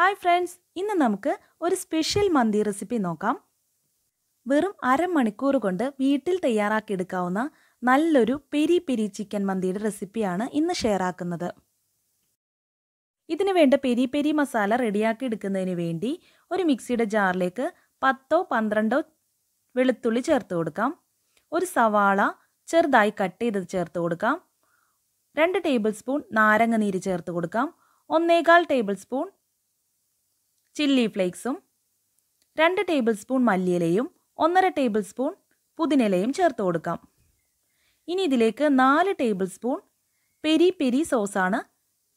hi friends ഇന്ന് നമുക്ക് ഒരു സ്പെഷ്യൽ മന്തി റെസിപ്പി നോക്കാം വെറും അരമണിക്കൂർ കൊണ്ട് വീട്ടിൽ തയ്യാറാക്കിയെടുക്കാവുന്ന നല്ലൊരു പെരി പെരി ചിക്കൻ മന്തിയുടെ റെസിപ്പിയാണ് ഇന്ന് ഷെയർ ആക്കുന്നത് ഇതിനു വേണ്ട പെരി പെരി മസാല റെഡിയാക്കി എടുക്കുന്നതിന് വേണ്ടി ഒരു മിക്സിയുടെ ജാറിലേക്ക് പത്തോ പന്ത്രണ്ടോ വെളുത്തുള്ളി ചേർത്ത് കൊടുക്കാം ഒരു സവാള ചെറുതായി കട്ട് ചെയ്തത് ചേർത്ത് കൊടുക്കാം രണ്ട് ടേബിൾ സ്പൂൺ നാരങ്ങ നീര് ചേർത്ത് കൊടുക്കാം ഒന്നേകാൽ ടേബിൾ സ്പൂൺ ചില്ലി ഫ്ലേക്സും രണ്ട് ടേബിൾ സ്പൂൺ മല്ലിയിലയും ഒന്നര ടേബിൾ സ്പൂൺ പുതിനിലയും ചേർത്ത് കൊടുക്കാം ഇനി ഇതിലേക്ക് നാല് ടേബിൾ സ്പൂൺ പെരി പെരി സോസാണ്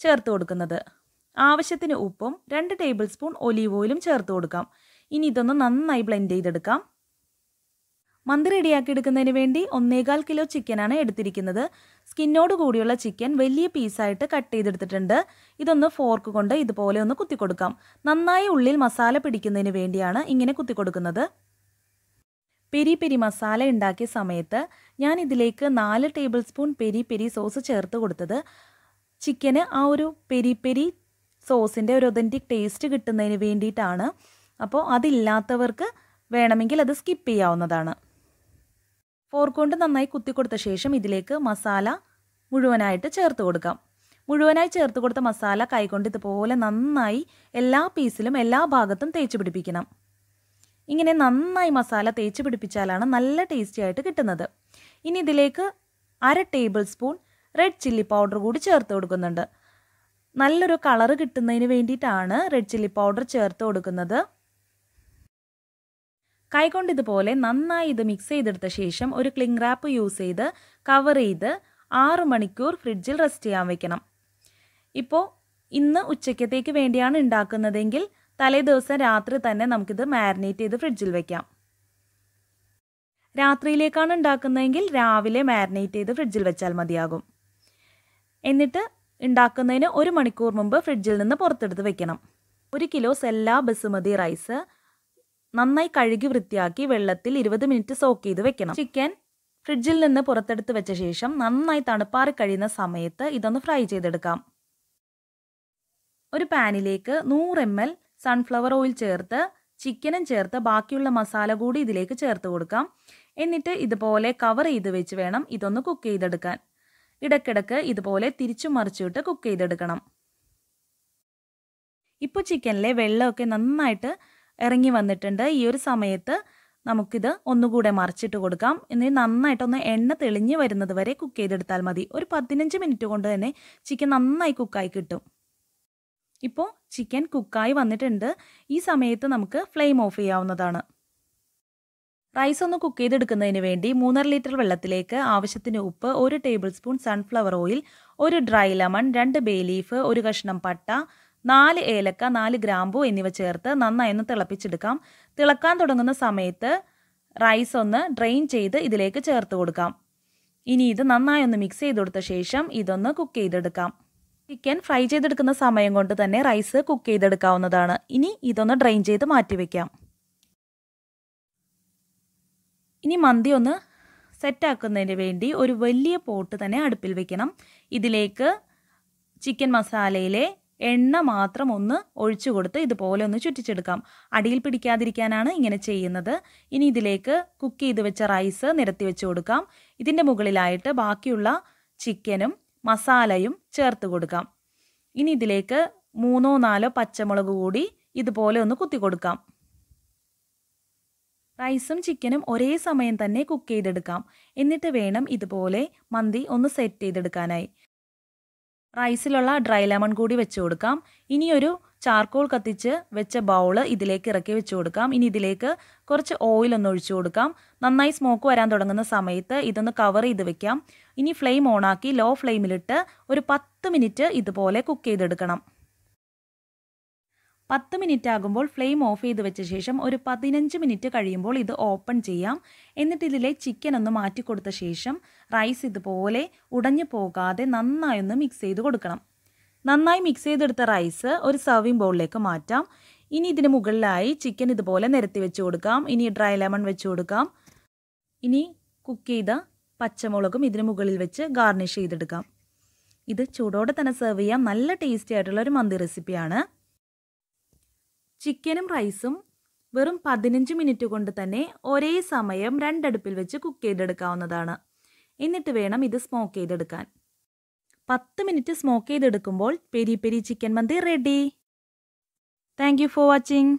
ചേർത്ത് കൊടുക്കുന്നത് ആവശ്യത്തിന് ഉപ്പും രണ്ട് ടേബിൾ സ്പൂൺ ഒലീവ് ഓയിലും ചേർത്ത് കൊടുക്കാം ഇനി ഇതൊന്ന് നന്നായി ബ്ലെൻഡ് ചെയ്തെടുക്കാം മന്തി റെഡിയാക്കി എടുക്കുന്നതിന് വേണ്ടി ഒന്നേകാൽ കിലോ ചിക്കനാണ് എടുത്തിരിക്കുന്നത് സ്കിന്നോട് കൂടിയുള്ള ചിക്കൻ വലിയ പീസായിട്ട് കട്ട് ചെയ്തെടുത്തിട്ടുണ്ട് ഇതൊന്ന് ഫോർക്ക് കൊണ്ട് ഇതുപോലെ ഒന്ന് കുത്തിക്കൊടുക്കാം നന്നായി ഉള്ളിൽ മസാല പിടിക്കുന്നതിന് വേണ്ടിയാണ് ഇങ്ങനെ കുത്തിക്കൊടുക്കുന്നത് പെരി പെരി മസാല ഉണ്ടാക്കിയ സമയത്ത് ഞാൻ ഇതിലേക്ക് നാല് tablespoon peri peri sauce ചേർത്ത് കൊടുത്തത് ചിക്കന് ആ ഒരു പെരി പെരി സോസിൻ്റെ ഒരു ഒതൻറ്റിക് ടേസ്റ്റ് കിട്ടുന്നതിന് വേണ്ടിയിട്ടാണ് അപ്പോൾ അതില്ലാത്തവർക്ക് വേണമെങ്കിൽ അത് സ്കിപ്പ് ചെയ്യാവുന്നതാണ് ഫോർക്കൊണ്ട് നന്നായി കുത്തി കൊടുത്ത ശേഷം ഇതിലേക്ക് മസാല മുഴുവനായിട്ട് ചേർത്ത് കൊടുക്കാം മുഴുവനായി ചേർത്ത് കൊടുത്ത മസാല കൈകൊണ്ട് ഇതുപോലെ നന്നായി എല്ലാ പീസിലും എല്ലാ ഭാഗത്തും തേച്ച് പിടിപ്പിക്കണം ഇങ്ങനെ നന്നായി മസാല തേച്ച് പിടിപ്പിച്ചാലാണ് നല്ല ടേസ്റ്റി ആയിട്ട് കിട്ടുന്നത് ഇനി ഇതിലേക്ക് അര tablespoon red chilli powder കൂടി ചേർത്ത് കൊടുക്കുന്നുണ്ട് നല്ലൊരു കളറ് കിട്ടുന്നതിന് വേണ്ടിയിട്ടാണ് റെഡ് ചില്ലി പൗഡർ ചേർത്ത് കൊടുക്കുന്നത് കൈകൊണ്ട് ഇതുപോലെ നന്നായി ഇത് മിക്സ് ചെയ്തെടുത്ത ശേഷം ഒരു ക്ലിങ് റാപ്പ് യൂസ് ചെയ്ത് കവർ ചെയ്ത് ആറ് മണിക്കൂർ ഫ്രിഡ്ജിൽ റെസ്റ്റ് ചെയ്യാൻ വെക്കണം ഇപ്പോൾ ഇന്ന് ഉച്ചയ്ക്കത്തേക്ക് വേണ്ടിയാണ് ഉണ്ടാക്കുന്നതെങ്കിൽ തലേ ദിവസം രാത്രി തന്നെ നമുക്കിത് മാരിനേറ്റ് ചെയ്ത് ഫ്രിഡ്ജിൽ വെക്കാം രാത്രിയിലേക്കാണ് ഉണ്ടാക്കുന്നതെങ്കിൽ രാവിലെ മാരിനേറ്റ് ചെയ്ത് ഫ്രിഡ്ജിൽ വെച്ചാൽ മതിയാകും എന്നിട്ട് ഉണ്ടാക്കുന്നതിന് ഒരു മണിക്കൂർ മുമ്പ് ഫ്രിഡ്ജിൽ നിന്ന് പുറത്തെടുത്ത് വെക്കണം ഒരു കിലോ സെല്ലാ ബസുമതി റൈസ് നന്നായി കഴുകി വൃത്തിയാക്കി വെള്ളത്തിൽ ഇരുപത് മിനിറ്റ് സോക്ക് ചെയ്ത് വെക്കണം ചിക്കൻ ഫ്രിഡ്ജിൽ നിന്ന് പുറത്തെടുത്ത് വെച്ച ശേഷം നന്നായി തണുപ്പാറി കഴിയുന്ന സമയത്ത് ഇതൊന്ന് ഫ്രൈ ചെയ്തെടുക്കാം ഒരു പാനിലേക്ക് നൂറ് എം എൽ സൺഫ്ലവർ ഓയിൽ ചേർത്ത് ചിക്കനും ചേർത്ത് ബാക്കിയുള്ള മസാല കൂടി ഇതിലേക്ക് ചേർത്ത് കൊടുക്കാം എന്നിട്ട് ഇതുപോലെ കവർ ചെയ്ത് വെച്ച് വേണം ഇതൊന്ന് കുക്ക് ചെയ്തെടുക്കാൻ ഇടക്കിടക്ക് ഇതുപോലെ തിരിച്ചു മറിച്ചിട്ട് കുക്ക് ചെയ്തെടുക്കണം ഇപ്പോൾ ചിക്കനിലെ വെള്ളമൊക്കെ നന്നായിട്ട് ഇറങ്ങി വന്നിട്ടുണ്ട് ഈ ഒരു സമയത്ത് നമുക്കിത് ഒന്നുകൂടെ മറിച്ചിട്ട് കൊടുക്കാം ഇനി നന്നായിട്ടൊന്ന് എണ്ണ തെളിഞ്ഞ് വരുന്നത് വരെ കുക്ക് ചെയ്തെടുത്താൽ മതി ഒരു പതിനഞ്ച് മിനിറ്റ് കൊണ്ട് തന്നെ ചിക്കൻ നന്നായി കുക്കായി കിട്ടും ഇപ്പോൾ ചിക്കൻ കുക്കായി വന്നിട്ടുണ്ട് ഈ സമയത്ത് നമുക്ക് ഫ്ലെയിം ഓഫ് ചെയ്യാവുന്നതാണ് റൈസ് ഒന്ന് കുക്ക് ചെയ്തെടുക്കുന്നതിന് വേണ്ടി മൂന്നര ലിറ്റർ വെള്ളത്തിലേക്ക് ആവശ്യത്തിന് ഉപ്പ് ഒരു ടേബിൾ സ്പൂൺ സൺഫ്ലവർ ഓയിൽ ഒരു ഡ്രൈ ലെമൺ രണ്ട് ബേ ലീഫ് ഒരു കഷ്ണം പട്ട നാല് ഏലക്ക നാല് ഗ്രാമ്പു എന്നിവ ചേർത്ത് നന്നായി ഒന്ന് തിളപ്പിച്ചെടുക്കാം തിളക്കാൻ തുടങ്ങുന്ന സമയത്ത് റൈസ് ഒന്ന് ഡ്രെയിൻ ചെയ്ത് ഇതിലേക്ക് ചേർത്ത് കൊടുക്കാം ഇനി ഇത് നന്നായി ഒന്ന് മിക്സ് ചെയ്ത് കൊടുത്ത ശേഷം ഇതൊന്ന് കുക്ക് ചെയ്തെടുക്കാം ചിക്കൻ ഫ്രൈ ചെയ്തെടുക്കുന്ന സമയം കൊണ്ട് തന്നെ റൈസ് കുക്ക് ചെയ്തെടുക്കാവുന്നതാണ് ഇനി ഇതൊന്ന് ഡ്രെയിൻ ചെയ്ത് മാറ്റി വയ്ക്കാം ഇനി മന്തി ഒന്ന് സെറ്റാക്കുന്നതിന് വേണ്ടി ഒരു വലിയ പോട്ട് തന്നെ അടുപ്പിൽ വെക്കണം ഇതിലേക്ക് ചിക്കൻ മസാലയിലെ എണ്ണ മാത്രം ഒന്ന് ഒഴിച്ചു കൊടുത്ത് ഇതുപോലെ ഒന്ന് ചുറ്റിച്ചെടുക്കാം അടിയിൽ പിടിക്കാതിരിക്കാനാണ് ഇങ്ങനെ ചെയ്യുന്നത് ഇനി ഇതിലേക്ക് കുക്ക് ചെയ്ത് വെച്ച റൈസ് നിരത്തി വെച്ച് കൊടുക്കാം ഇതിൻ്റെ മുകളിലായിട്ട് ബാക്കിയുള്ള ചിക്കനും മസാലയും ചേർത്ത് കൊടുക്കാം ഇനി ഇതിലേക്ക് മൂന്നോ നാലോ പച്ചമുളക് കൂടി ഇതുപോലെ ഒന്ന് കുത്തി കൊടുക്കാം റൈസും ചിക്കനും ഒരേ സമയം തന്നെ കുക്ക് ചെയ്തെടുക്കാം എന്നിട്ട് വേണം ഇതുപോലെ മന്തി ഒന്ന് സെറ്റ് ചെയ്തെടുക്കാനായി റൈസിലുള്ള ഡ്രൈ ലെമൺ കൂടി വെച്ച് കൊടുക്കാം ഇനിയൊരു ചാർക്കോൾ കത്തിച്ച് വെച്ച ബൗൾ ഇതിലേക്ക് ഇറക്കി വെച്ച് കൊടുക്കാം ഇനി ഇതിലേക്ക് കുറച്ച് ഓയിൽ ഒന്ന് ഒഴിച്ചു കൊടുക്കാം നന്നായി സ്മോക്ക് വരാൻ തുടങ്ങുന്ന സമയത്ത് ഇതൊന്ന് കവർ ചെയ്ത് വെക്കാം ഇനി ഫ്ലെയിം ഓണാക്കി ലോ ഫ്ലെയിമിലിട്ട് ഒരു പത്ത് മിനിറ്റ് ഇതുപോലെ കുക്ക് ചെയ്തെടുക്കണം പത്ത് മിനിറ്റ് ആകുമ്പോൾ ഫ്ലെയിം ഓഫ് ചെയ്ത് വെച്ച ശേഷം ഒരു പതിനഞ്ച് മിനിറ്റ് കഴിയുമ്പോൾ ഇത് ഓപ്പൺ ചെയ്യാം എന്നിട്ട് ഇതിലെ ചിക്കൻ ഒന്ന് മാറ്റി കൊടുത്ത ശേഷം റൈസ് ഇതുപോലെ ഉടഞ്ഞു പോകാതെ നന്നായൊന്ന് മിക്സ് ചെയ്ത് കൊടുക്കണം നന്നായി മിക്സ് ചെയ്തെടുത്ത റൈസ് ഒരു സർവിംഗ് ബൗളിലേക്ക് മാറ്റാം ഇനി ഇതിന് മുകളിലായി ചിക്കൻ ഇതുപോലെ നിരത്തി വെച്ച് കൊടുക്കാം ഇനി ഡ്രൈ ലെമൺ വെച്ച് കൊടുക്കാം ഇനി കുക്ക് ചെയ്ത പച്ചമുളകും ഇതിന് മുകളിൽ വെച്ച് ഗാർണിഷ് ചെയ്തെടുക്കാം ഇത് ചൂടോടെ തന്നെ സെർവ് ചെയ്യാം നല്ല ടേസ്റ്റി ആയിട്ടുള്ള ഒരു മന്തി റെസിപ്പിയാണ് ചിക്കനും റൈസും വെറും പതിനഞ്ച് മിനിറ്റ് കൊണ്ട് തന്നെ ഒരേ സമയം രണ്ടടുപ്പിൽ വെച്ച് കുക്ക് ചെയ്തെടുക്കാവുന്നതാണ് എന്നിട്ട് വേണം ഇത് സ്മോക്ക് ചെയ്തെടുക്കാൻ പത്ത് മിനിറ്റ് സ്മോക്ക് ചെയ്തെടുക്കുമ്പോൾ പെരി പെരി ചിക്കൻ മന്തി ready thank you for watching